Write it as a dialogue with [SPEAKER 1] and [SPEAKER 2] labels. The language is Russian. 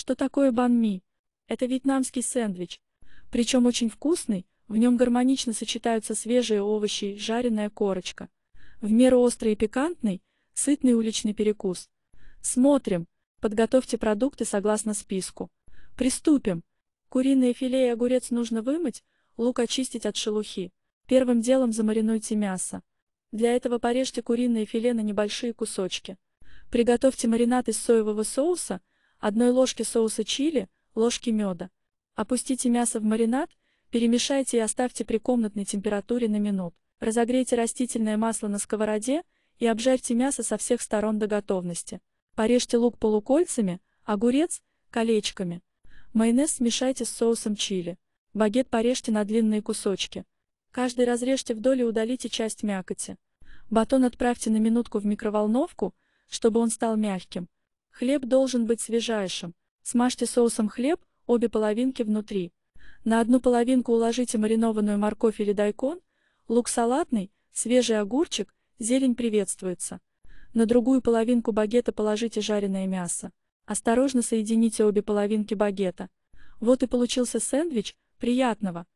[SPEAKER 1] Что такое банми? Это вьетнамский сэндвич. Причем очень вкусный, в нем гармонично сочетаются свежие овощи и жареная корочка. В меру острый и пикантный, сытный уличный перекус. Смотрим. Подготовьте продукты согласно списку. Приступим. Куриное филе и огурец нужно вымыть, лук очистить от шелухи. Первым делом замаринуйте мясо. Для этого порежьте куриное филе на небольшие кусочки. Приготовьте маринад из соевого соуса, одной ложки соуса чили, ложки меда. Опустите мясо в маринад, перемешайте и оставьте при комнатной температуре на минут. Разогрейте растительное масло на сковороде и обжарьте мясо со всех сторон до готовности. Порежьте лук полукольцами, огурец – колечками. Майонез смешайте с соусом чили. Багет порежьте на длинные кусочки. Каждый разрежьте вдоль и удалите часть мякоти. Батон отправьте на минутку в микроволновку, чтобы он стал мягким. Хлеб должен быть свежайшим. Смажьте соусом хлеб, обе половинки внутри. На одну половинку уложите маринованную морковь или дайкон, лук салатный, свежий огурчик, зелень приветствуется. На другую половинку багета положите жареное мясо. Осторожно соедините обе половинки багета. Вот и получился сэндвич, приятного!